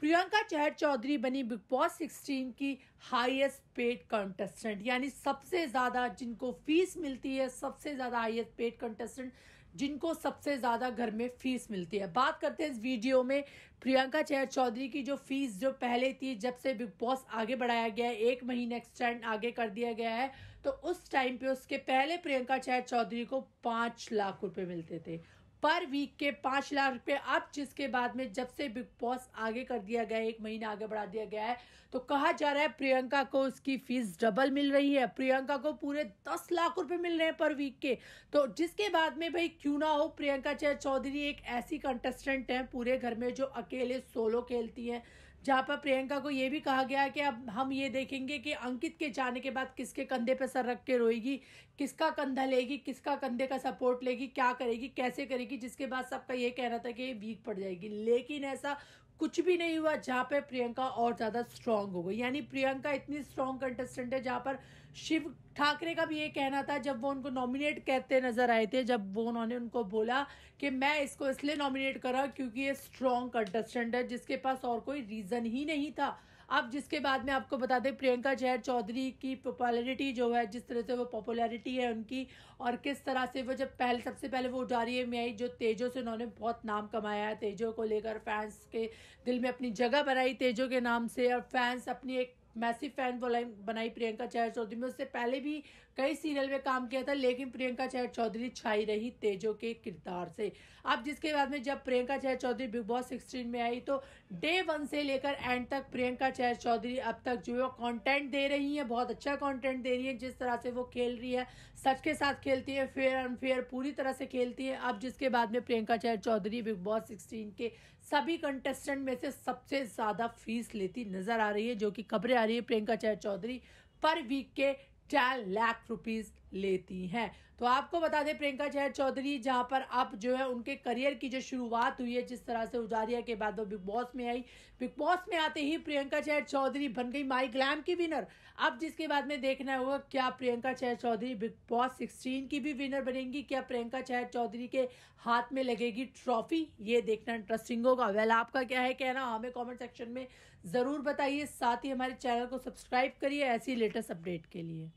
Priyanka Chahar Choudhary Bigg Boss boss sixteen की highest paid contestant यानी सबसे ज़्यादा जिनको फीस मिलती है सबसे ज़्यादा हाईएस्ट पेड कंटेस्टेंट जिनको सबसे ज़्यादा घर में फीस मिलती है बात करते हैं इस वीडियो में प्रियंका चहर चौधरी की जो फीस जो पहले थी जब से बिग बॉस आगे बढ़ाया गया है एक महीने एक्सटेंड आगे कर दिया गया है तो उस टाइम पे उसके पहले प्रियंका चहर चौधरी को पांच लाख रुपए मिलते थे पर वीक के पांच लाख रुपए अब जिसके बाद में जब से बिग बॉस आगे कर दिया गया है एक महीना आगे बढ़ा दिया गया है तो कहा जा रहा है प्रियंका को उसकी फीस डबल मिल रही है प्रियंका को पूरे दस लाख रुपए मिल रहे हैं पर वीक के तो जिसके बाद में भाई क्यों ना हो प्रियंका चय चौधरी एक ऐसी कंटेस्टेंट है पूरे घर में जो अकेले सोलो खेलती है जहाँ पर प्रियंका को ये भी कहा गया कि अब हम ये देखेंगे कि अंकित के जाने के बाद किसके कंधे पर सर रख के रोएगी किसका कंधा लेगी किसका कंधे का सपोर्ट लेगी क्या करेगी कैसे करेगी जिसके बाद सबका ये कहना था कि ये वीक पड़ जाएगी लेकिन ऐसा कुछ भी नहीं हुआ जहाँ पर प्रियंका और ज़्यादा स्ट्रांग हो गई यानी प्रियंका इतनी स्ट्रांग कंटेस्टेंट है जहाँ पर शिव ठाकरे का भी ये कहना था जब वो उनको नॉमिनेट करते नजर आए थे जब वो उन्होंने उनको बोला कि मैं इसको इसलिए नॉमिनेट करा क्योंकि ये स्ट्रांग कंटेस्टेंट है जिसके पास और कोई रीज़न ही नहीं था अब जिसके बाद में आपको बता दें प्रियंका जहर चौधरी की पॉपुलैरिटी जो है जिस तरह से वो पॉपुलैरिटी है उनकी और किस तरह से वो जब पहले सबसे पहले वो उठा रही है मैं जो तेजो से उन्होंने बहुत नाम कमाया है तेजो को लेकर फैंस के दिल में अपनी जगह बनाई तेजो के नाम से और फैंस अपनी एक मैसिव फैन बनाई प्रियंका चहर चौधरी में उससे पहले भी कई सीरियल में काम किया था लेकिन प्रियंका चहर चौधरी छाई रही तेजो के किरदार से अब जिसके बाद में जब Priyanka Chahar Choudhary Bigg boss sixteen में आई तो डे वन से लेकर एंड तक प्रियंका चहर चौधरी अब तक जो है कॉन्टेंट दे रही है बहुत अच्छा कॉन्टेंट दे रही है जिस तरह से वो खेल रही है सच के साथ खेलती है फेयर अनफेयर पूरी तरह से खेलती है अब जिसके बाद में Priyanka Chahar Choudhary Bigg boss sixteen के सभी कंटेस्टेंट में से सबसे ज्यादा फीस लेती नजर आ रही है जो कि खबरें रही है प्रियंका चय चौधरी पर वीक के चार लाख रुपीज लेती हैं तो आपको बता दें प्रियंका चहर चौधरी जहां पर अब जो है उनके करियर की जो शुरुआत हुई है जिस तरह से उजारिया के बाद वो बिग बॉस में आई बिग बॉस में आते ही प्रियंका चहर चौधरी बन गई माई ग्लैम की विनर अब जिसके बाद में देखना होगा क्या Priyanka Chahar Choudhary Bigg boss sixteen की भी विनर बनेंगी क्या प्रियंका चहर चौधरी के हाथ में लगेगी ट्रॉफी ये देखना इंटरेस्टिंग होगा वेल आपका क्या है कहना हमें कॉमेंट सेक्शन में ज़रूर बताइए साथ ही हमारे चैनल को सब्सक्राइब करिए ऐसी लेटेस्ट अपडेट के लिए